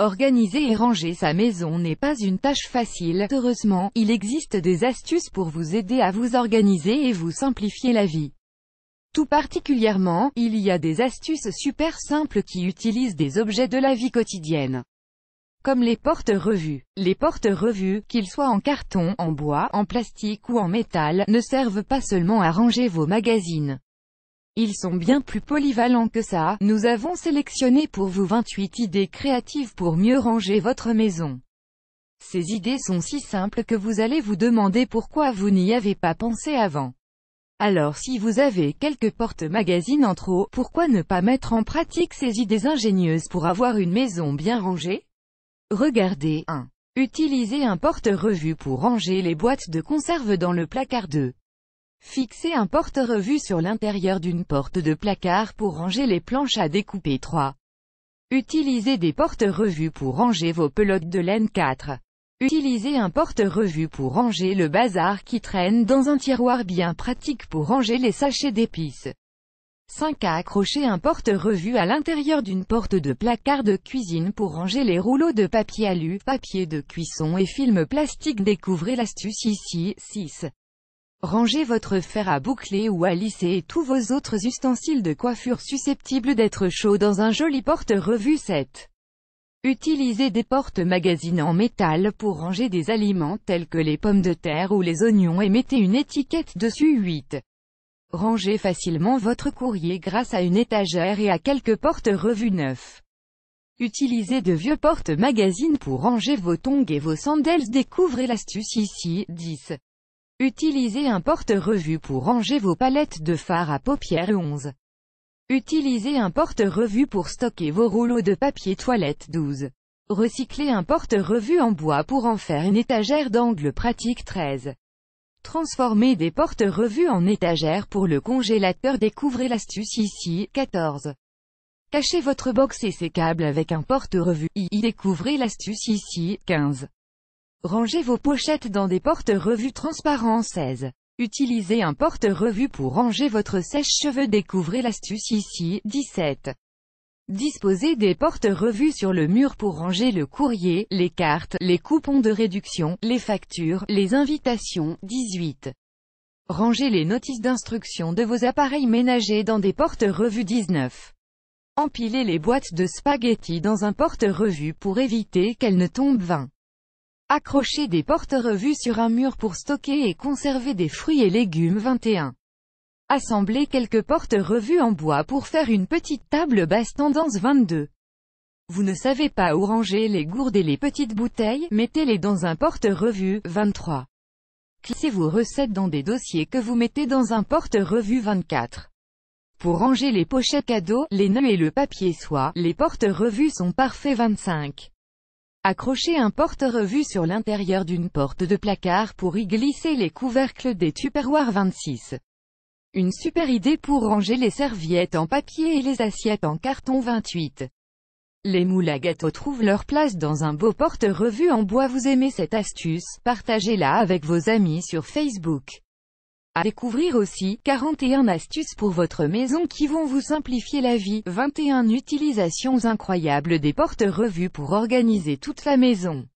Organiser et ranger sa maison n'est pas une tâche facile, heureusement, il existe des astuces pour vous aider à vous organiser et vous simplifier la vie. Tout particulièrement, il y a des astuces super simples qui utilisent des objets de la vie quotidienne. Comme les portes revues. Les portes revues, qu'ils soient en carton, en bois, en plastique ou en métal, ne servent pas seulement à ranger vos magazines. Ils sont bien plus polyvalents que ça, nous avons sélectionné pour vous 28 idées créatives pour mieux ranger votre maison. Ces idées sont si simples que vous allez vous demander pourquoi vous n'y avez pas pensé avant. Alors si vous avez quelques porte-magazines en trop, pourquoi ne pas mettre en pratique ces idées ingénieuses pour avoir une maison bien rangée Regardez 1. Utilisez un porte-revue pour ranger les boîtes de conserve dans le placard 2. Fixer un porte-revue sur l'intérieur d'une porte de placard pour ranger les planches à découper 3. Utilisez des porte-revues pour ranger vos pelotes de laine 4. Utilisez un porte-revue pour ranger le bazar qui traîne dans un tiroir bien pratique pour ranger les sachets d'épices. 5. Accrocher un porte-revue à l'intérieur d'une porte de placard de cuisine pour ranger les rouleaux de papier alu, papier de cuisson et film plastique. Découvrez l'astuce ici. 6. Rangez votre fer à boucler ou à lisser et tous vos autres ustensiles de coiffure susceptibles d'être chauds dans un joli porte-revue 7. Utilisez des portes magazines en métal pour ranger des aliments tels que les pommes de terre ou les oignons et mettez une étiquette dessus 8. Rangez facilement votre courrier grâce à une étagère et à quelques portes revues 9. Utilisez de vieux portes magazines pour ranger vos tongs et vos sandales. Découvrez l'astuce ici, 10. Utilisez un porte-revue pour ranger vos palettes de fard à paupières 11. Utilisez un porte-revue pour stocker vos rouleaux de papier toilette 12. Recyclez un porte-revue en bois pour en faire une étagère d'angle pratique 13. Transformez des porte-revues en étagères pour le congélateur découvrez l'astuce ici 14. Cachez votre box et ses câbles avec un porte-revue y découvrez l'astuce ici 15. Rangez vos pochettes dans des porte-revues transparents 16. Utilisez un porte-revue pour ranger votre sèche-cheveux. Découvrez l'astuce ici. 17. Disposez des porte-revues sur le mur pour ranger le courrier, les cartes, les coupons de réduction, les factures, les invitations. 18. Rangez les notices d'instruction de vos appareils ménagers dans des porte-revues 19. Empilez les boîtes de spaghettis dans un porte-revue pour éviter qu'elles ne tombent 20. Accrochez des porte-revues sur un mur pour stocker et conserver des fruits et légumes 21. Assemblez quelques porte-revues en bois pour faire une petite table basse tendance 22. Vous ne savez pas où ranger les gourdes et les petites bouteilles, mettez-les dans un porte-revue 23. Classez vos recettes dans des dossiers que vous mettez dans un porte-revue 24. Pour ranger les pochettes cadeaux, les nœuds et le papier soie, les porte-revues sont parfaits 25. Accrochez un porte-revue sur l'intérieur d'une porte de placard pour y glisser les couvercles des Tupperware 26. Une super idée pour ranger les serviettes en papier et les assiettes en carton 28. Les moules à gâteau trouvent leur place dans un beau porte-revue en bois. Vous aimez cette astuce Partagez-la avec vos amis sur Facebook découvrir aussi, 41 astuces pour votre maison qui vont vous simplifier la vie, 21 utilisations incroyables des porte revues pour organiser toute la maison.